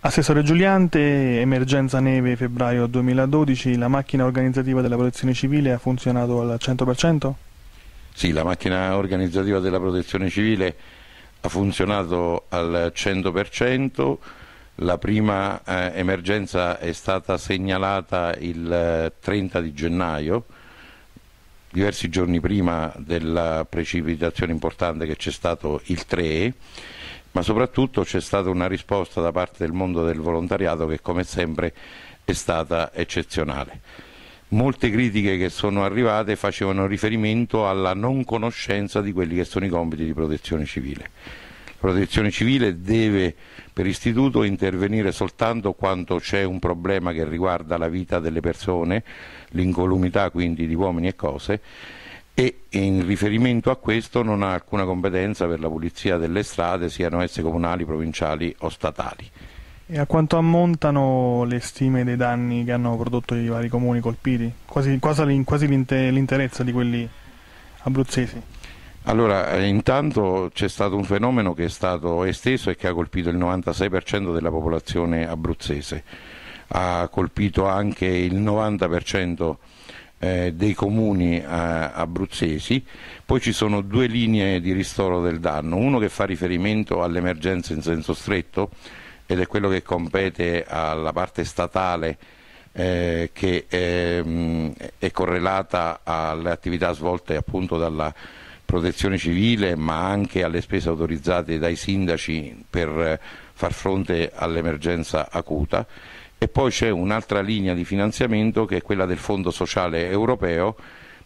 Assessore Giuliante, emergenza neve febbraio 2012, la macchina organizzativa della protezione civile ha funzionato al 100%? Sì, la macchina organizzativa della protezione civile ha funzionato al 100%, la prima eh, emergenza è stata segnalata il 30 eh, di gennaio, diversi giorni prima della precipitazione importante che c'è stato il 3 ma soprattutto c'è stata una risposta da parte del mondo del volontariato che come sempre è stata eccezionale. Molte critiche che sono arrivate facevano riferimento alla non conoscenza di quelli che sono i compiti di protezione civile. La protezione civile deve per istituto intervenire soltanto quando c'è un problema che riguarda la vita delle persone, l'incolumità quindi di uomini e cose e in riferimento a questo non ha alcuna competenza per la pulizia delle strade, siano esse comunali, provinciali o statali. E a quanto ammontano le stime dei danni che hanno prodotto i vari comuni colpiti? Quasi, quasi, quasi l'interezza di quelli abruzzesi. Allora, eh, intanto c'è stato un fenomeno che è stato esteso e che ha colpito il 96% della popolazione abruzzese, ha colpito anche il 90% eh, dei comuni eh, abruzzesi, poi ci sono due linee di ristoro del danno, uno che fa riferimento all'emergenza in senso stretto ed è quello che compete alla parte statale eh, che ehm, è correlata alle attività svolte appunto dalla protezione civile ma anche alle spese autorizzate dai sindaci per far fronte all'emergenza acuta e poi c'è un'altra linea di finanziamento che è quella del Fondo Sociale Europeo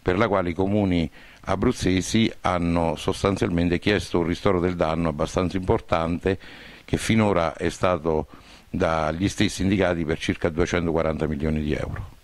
per la quale i comuni abruzzesi hanno sostanzialmente chiesto un ristoro del danno abbastanza importante che finora è stato dagli stessi indicati per circa 240 milioni di euro.